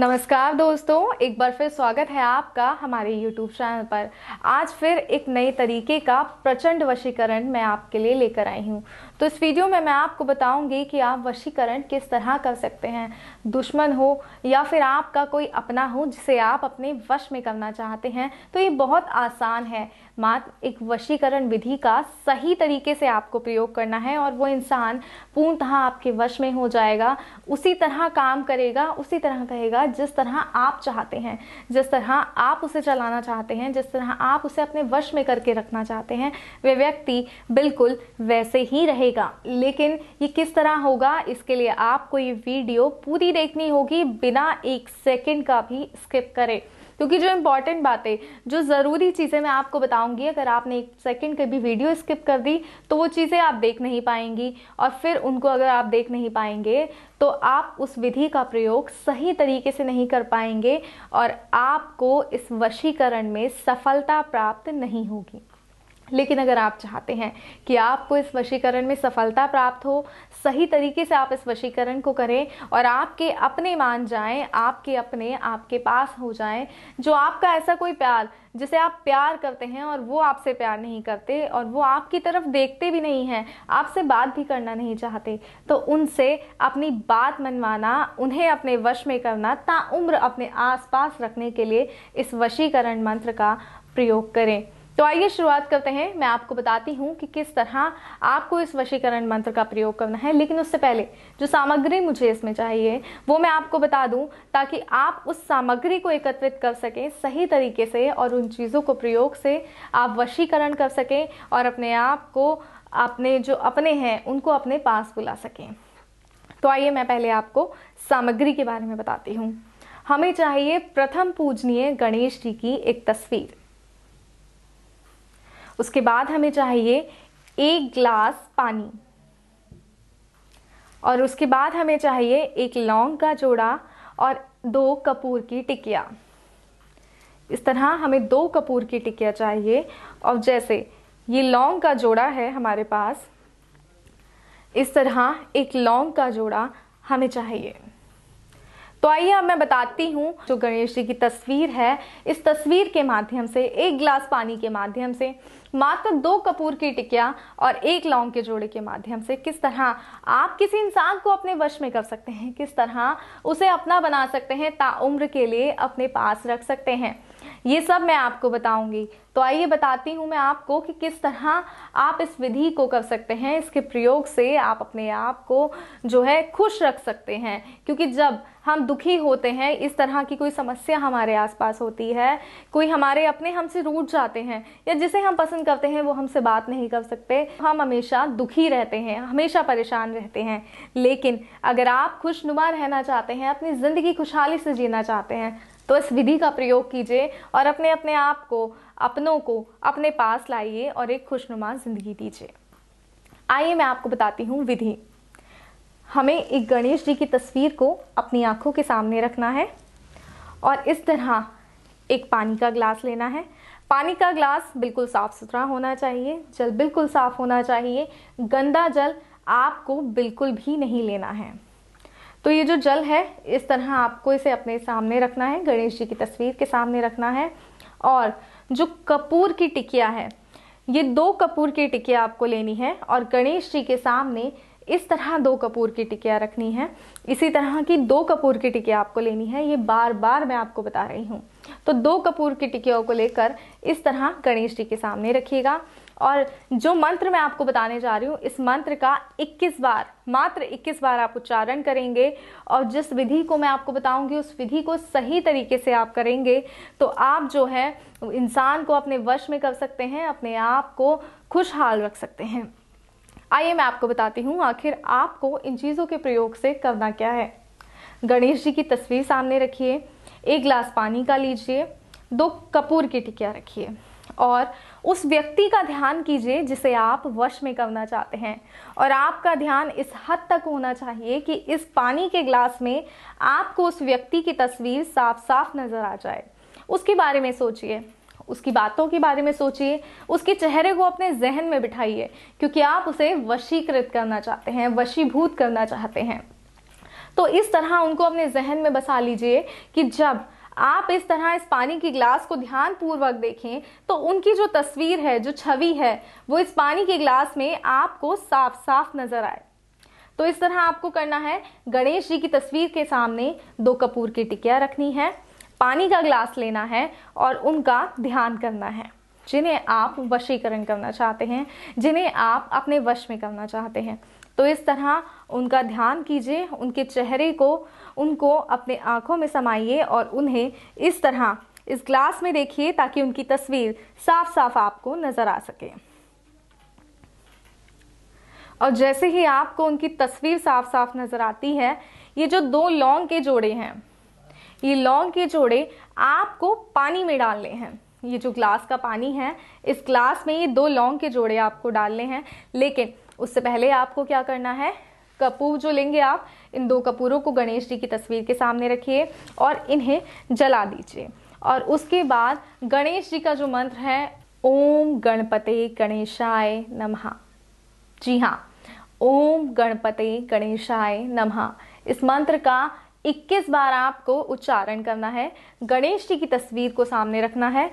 नमस्कार दोस्तों एक बार फिर स्वागत है आपका हमारे YouTube चैनल पर आज फिर एक नए तरीके का प्रचंड वशीकरण मैं आपके लिए लेकर आई हूँ तो इस वीडियो में मैं आपको बताऊंगी कि आप वशीकरण किस तरह कर सकते हैं दुश्मन हो या फिर आपका कोई अपना हो जिसे आप अपने वश में करना चाहते हैं तो ये बहुत आसान है मात्र एक वशीकरण विधि का सही तरीके से आपको प्रयोग करना है और वो इंसान पूर्णतः आपके वश में हो जाएगा उसी तरह काम करेगा उसी तरह कहेगा जिस तरह आप चाहते हैं जिस तरह आप उसे चलाना चाहते हैं जिस तरह आप उसे अपने वश में करके रखना चाहते हैं वे व्यक्ति बिल्कुल वैसे ही रहेगा बनेगा लेकिन ये किस तरह होगा इसके लिए आपको ये वीडियो पूरी देखनी होगी बिना एक सेकेंड का भी स्किप करें क्योंकि जो इम्पॉर्टेंट बातें जो ज़रूरी चीज़ें मैं आपको बताऊंगी अगर आपने एक सेकंड का भी वीडियो स्किप कर दी तो वो चीज़ें आप देख नहीं पाएंगी और फिर उनको अगर आप देख नहीं पाएंगे तो आप उस विधि का प्रयोग सही तरीके से नहीं कर पाएंगे और आपको इस वशीकरण में सफलता प्राप्त नहीं होगी लेकिन अगर आप चाहते हैं कि आपको इस वशीकरण में सफलता प्राप्त हो सही तरीके से आप इस वशीकरण को करें और आपके अपने मान जाएं आपके अपने आपके पास हो जाएं जो आपका ऐसा कोई प्यार जिसे आप प्यार करते हैं और वो आपसे प्यार नहीं करते और वो आपकी तरफ देखते भी नहीं हैं आपसे बात भी करना नहीं चाहते तो उनसे अपनी बात मनवाना उन्हें अपने वश में करना ताउम्र अपने आसपास रखने के लिए इस वशीकरण मंत्र का प्रयोग करें तो आइए शुरुआत करते हैं मैं आपको बताती हूँ कि किस तरह आपको इस वशीकरण मंत्र का प्रयोग करना है लेकिन उससे पहले जो सामग्री मुझे इसमें चाहिए वो मैं आपको बता दूँ ताकि आप उस सामग्री को एकत्रित कर सकें सही तरीके से और उन चीज़ों को प्रयोग से आप वशीकरण कर सकें और अपने आप को अपने जो अपने हैं उनको अपने पास बुला सकें तो आइए मैं पहले आपको सामग्री के बारे में बताती हूँ हमें चाहिए प्रथम पूजनीय गणेश जी की एक तस्वीर उसके बाद हमें चाहिए एक ग्लास पानी और उसके बाद हमें चाहिए एक लौंग का जोड़ा और दो कपूर की टिकिया इस तरह हमें दो कपूर की टिकिया चाहिए और जैसे ये लौंग का जोड़ा है हमारे पास इस तरह एक लौंग का जोड़ा हमें चाहिए तो आइए अब मैं बताती हूँ जो गणेश जी की तस्वीर है इस तस्वीर के माध्यम से एक गिलास पानी के माध्यम से मात्र दो कपूर की टिकिया और एक लौंग के जोड़े के माध्यम से किस तरह आप किसी इंसान को अपने वश में कर सकते हैं किस तरह उसे अपना बना सकते हैं ताउम्र के लिए अपने पास रख सकते हैं ये सब मैं आपको बताऊंगी तो आइए बताती हूँ मैं आपको कि किस तरह आप इस विधि को कर सकते हैं इसके प्रयोग से आप अपने आप को जो है खुश रख सकते हैं क्योंकि जब हम दुखी होते हैं इस तरह की कोई समस्या हमारे आसपास होती है कोई हमारे अपने हमसे रूट जाते हैं या जिसे हम पसंद पसंद करते हैं वो हमसे बात नहीं कर सकते हम हमेशा दुखी रहते हैं हमेशा परेशान रहते हैं लेकिन अगर आप खुशनुमा रहना चाहते हैं अपनी ज़िंदगी खुशहाली से जीना चाहते हैं तो इस विधि का प्रयोग कीजिए और अपने अपने आप को अपनों को अपने पास लाइए और एक खुशनुमा ज़िंदगी दीजिए आइए मैं आपको बताती हूँ विधि हमें एक गणेश जी की तस्वीर को अपनी आँखों के सामने रखना है और इस तरह एक पानी का ग्लास लेना है पानी का ग्लास बिल्कुल साफ़ सुथरा होना चाहिए जल बिल्कुल साफ़ होना चाहिए गंदा जल आपको बिल्कुल भी नहीं लेना है तो ये जो जल है इस तरह आपको इसे अपने सामने रखना है गणेश जी की तस्वीर के सामने रखना है और जो कपूर की टिकिया है ये दो कपूर की टिकिया आपको लेनी है और गणेश जी के सामने इस तरह दो कपूर की टिकिया रखनी है इसी तरह की दो कपूर की टिकिया आपको लेनी है ये बार बार मैं आपको बता रही हूँ तो दो कपूर की टिकियों को लेकर इस तरह गणेश जी के सामने रखिएगा और जो मंत्र मैं आपको बताने जा रही हूँ इस मंत्र का 21 बार मात्र 21 बार आप उच्चारण करेंगे और जिस विधि को मैं आपको बताऊंगी उस विधि को सही तरीके से आप करेंगे तो आप जो है इंसान को अपने वश में कर सकते हैं अपने आप को खुशहाल रख सकते हैं आइए मैं आपको बताती हूँ आखिर आपको इन चीज़ों के प्रयोग से करना क्या है गणेश जी की तस्वीर सामने रखिए एक ग्लास पानी का लीजिए दो कपूर की टिकिया रखिए और उस व्यक्ति का ध्यान कीजिए जिसे आप वश में करना चाहते हैं और आपका ध्यान इस हद तक होना चाहिए कि इस पानी के ग्लास में आपको उस व्यक्ति की तस्वीर साफ साफ नज़र आ जाए उसके बारे में सोचिए उसकी बातों के बारे में सोचिए उसके चेहरे को अपने जहन में बिठाइए क्योंकि आप उसे वशीकृत करना चाहते हैं वशीभूत करना चाहते हैं तो इस तरह उनको अपने जहन में बसा लीजिए कि जब आप इस तरह इस पानी की ग्लास को ध्यान पूर्वक देखें तो उनकी जो तस्वीर है जो छवि है वो इस पानी के ग्लास में आपको साफ साफ नजर आए तो इस तरह आपको करना है गणेश जी की तस्वीर के सामने दो कपूर की टिकिया रखनी है पानी का ग्लास लेना है और उनका ध्यान करना है जिन्हें आप वशीकरण करना चाहते हैं जिन्हें आप अपने वश में करना चाहते हैं तो इस तरह उनका ध्यान कीजिए उनके चेहरे को उनको अपने आँखों में समाइए और उन्हें इस तरह इस ग्लास में देखिए ताकि उनकी तस्वीर साफ साफ आपको नज़र आ सके और जैसे ही आपको उनकी तस्वीर साफ साफ नज़र आती है ये जो दो लौंग के जोड़े हैं ये लौंग के जोड़े आपको पानी में डालने हैं ये जो ग्लास का पानी है इस ग्लास में ये दो लौंग के जोड़े आपको डालने हैं लेकिन उससे पहले आपको क्या करना है कपूर जो लेंगे आप इन दो कपूरों को गणेश जी की तस्वीर के सामने रखिए और इन्हें जला दीजिए और उसके बाद गणेश जी का जो मंत्र है ओम गणपते गणेशाय नमः जी हाँ ओम गणपते गणेशाय नमः इस मंत्र का इक्कीस बार आपको उच्चारण करना है गणेश जी की तस्वीर को सामने रखना है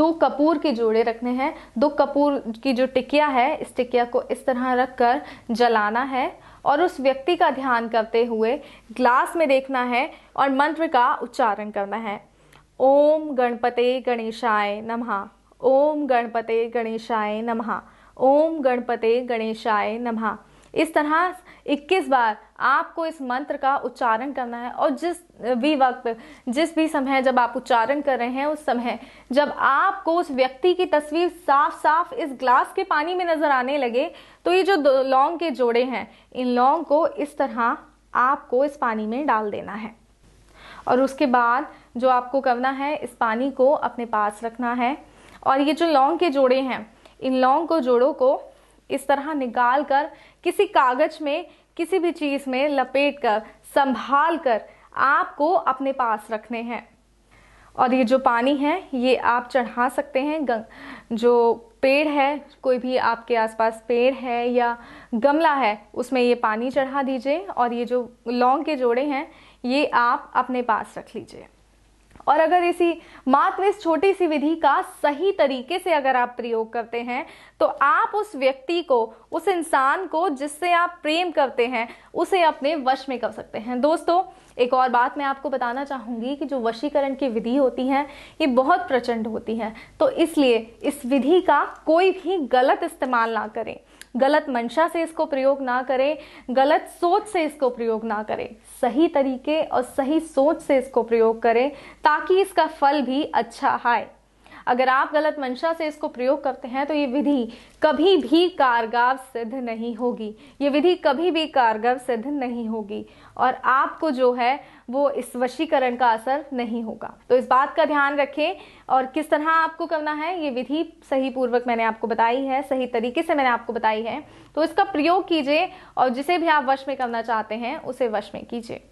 दो कपूर के जोड़े रखने हैं दो कपूर की जो टिकिया है इस टिकिया को इस तरह रखकर जलाना है और उस व्यक्ति का ध्यान करते हुए ग्लास में देखना है और मंत्र का उच्चारण करना है ओम गणपते गणेशाय नमः ओम गणपते गणेशाय नमः ओम गणपते गणेशाय नमः इस तरह 21 बार आपको इस मंत्र का उच्चारण करना है और जिस भी वक्त जिस भी समय जब आप उच्चारण कर रहे हैं उस समय जब आपको उस व्यक्ति की तस्वीर साफ साफ इस ग्लास के पानी में नजर आने लगे तो ये जो लौंग के जोड़े हैं इन लौंग को इस तरह आपको इस पानी में डाल देना है और उसके बाद जो आपको करना है इस पानी को अपने पास रखना है और ये जो लौंग के जोड़े हैं इन लौंग को जोड़ों को इस तरह निकाल कर किसी कागज में किसी भी चीज में लपेट कर संभाल कर आपको अपने पास रखने हैं और ये जो पानी है ये आप चढ़ा सकते हैं जो पेड़ है कोई भी आपके आसपास पेड़ है या गमला है उसमें ये पानी चढ़ा दीजिए और ये जो लौंग के जोड़े हैं ये आप अपने पास रख लीजिए और अगर इसी मात्र इस छोटी सी विधि का सही तरीके से अगर आप प्रयोग करते हैं तो आप उस व्यक्ति को उस इंसान को जिससे आप प्रेम करते हैं उसे अपने वश में कर सकते हैं दोस्तों एक और बात मैं आपको बताना चाहूंगी कि जो वशीकरण की विधि होती है ये बहुत प्रचंड होती है तो इसलिए इस विधि का कोई भी गलत इस्तेमाल ना करें गलत मंशा से इसको प्रयोग ना करें गलत सोच से इसको प्रयोग ना करें सही तरीके और सही सोच से इसको प्रयोग करें ताकि इसका फल भी अच्छा आए अगर आप गलत मंशा से इसको प्रयोग करते हैं तो ये विधि कभी भी कारगर सिद्ध नहीं होगी ये विधि कभी भी कारगर सिद्ध नहीं होगी और आपको जो है वो इस वशीकरण का असर नहीं होगा तो इस बात का ध्यान रखें और किस तरह आपको करना है ये विधि सही पूर्वक मैंने आपको बताई है सही तरीके से मैंने आपको बताई है तो इसका प्रयोग कीजिए और जिसे भी आप वश में करना चाहते हैं उसे वश में कीजिए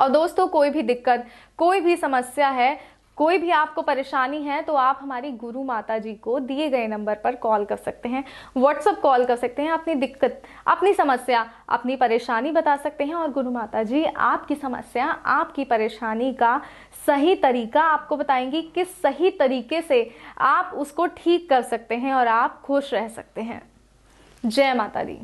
और दोस्तों कोई भी दिक्कत कोई भी समस्या है कोई भी आपको परेशानी है तो आप हमारी गुरु माता जी को दिए गए नंबर पर कॉल कर सकते हैं व्हाट्सअप कॉल कर सकते हैं अपनी दिक्कत अपनी समस्या अपनी परेशानी बता सकते हैं और गुरु माता जी आपकी समस्या आपकी परेशानी का सही तरीका आपको बताएंगी किस सही तरीके से आप उसको ठीक कर सकते हैं और आप खुश रह सकते हैं जय माता दी